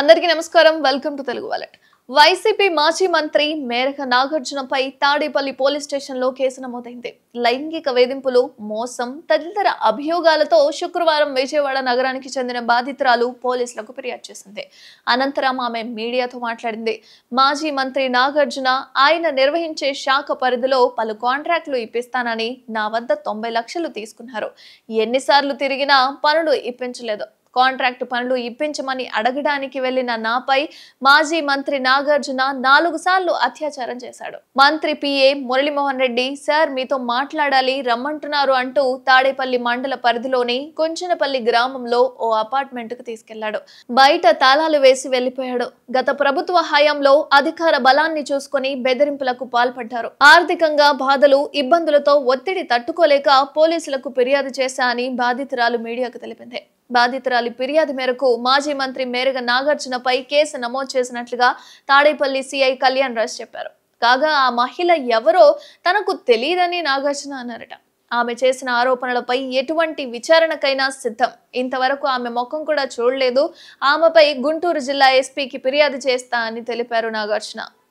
అందరికీ నమస్కారం welcome to Telugu wallet YCP మాజీ మంత్రి మేరక నాగార్జునపై తాడేపల్లి పోలీస్ స్టేషన్లో కేసు నమోదైంది లైంగిక వేధింపులు మోసం తదితర అభియోగాలతో శుక్రవారం విజయవాడ నగరానికి చెందిన బాధితురాలు పోలీసులకు ఫిర్యాదు చేసింది అనంతరం ఆమె మీడియాతో మాట్లాడింది మాజీ మంత్రి నాగార్జున ఆయన నిర్వహించే శాఖ పరిధిలో పలు కాంట్రాక్టులు ఇప్పిస్తానని నా వద్ద తొంభై లక్షలు తీసుకున్నారు ఎన్నిసార్లు తిరిగినా పనులు ఇప్పించలేదు కాంట్రాక్టు పనులు ఇప్పించమని అడగడానికి వెళ్లిన నాపై మాజీ మంత్రి నాగార్జున నాలుగు సార్లు అత్యాచారం చేశాడు మంత్రి పిఏ మురళీమోహన్ రెడ్డి సార్ మీతో మాట్లాడాలి రమ్మంటున్నారు అంటూ తాడేపల్లి మండల పరిధిలోని కొంచెనపల్లి గ్రామంలో ఓ అపార్ట్మెంట్ కు తీసుకెళ్లాడు బయట తాళాలు వేసి వెళ్లిపోయాడు గత ప్రభుత్వ హయాంలో అధికార బలాన్ని చూసుకుని బెదిరింపులకు పాల్పడ్డారు ఆర్థికంగా బాధలు ఇబ్బందులతో ఒత్తిడి తట్టుకోలేక పోలీసులకు ఫిర్యాదు చేశా అని బాధితురాలు మీడియాకు తెలిపింది బాధితురాలి ఫిర్యాదు మేరకు మాజీ మంత్రి మేరగ నాగార్జునపై కేసు నమోదు చేసినట్లుగా తాడేపల్లి సిఐ కళ్యాణ్ రాజ్ చెప్పారు కాగా ఆ మహిళ ఎవరో తనకు తెలియదని నాగార్జున అన్నారట ఆమె చేసిన ఆరోపణలపై ఎటువంటి విచారణకైనా సిద్ధం ఇంతవరకు ఆమె ముఖం కూడా చూడలేదు ఆమెపై గుంటూరు జిల్లా ఎస్పీకి ఫిర్యాదు చేస్తా అని తెలిపారు నాగార్జున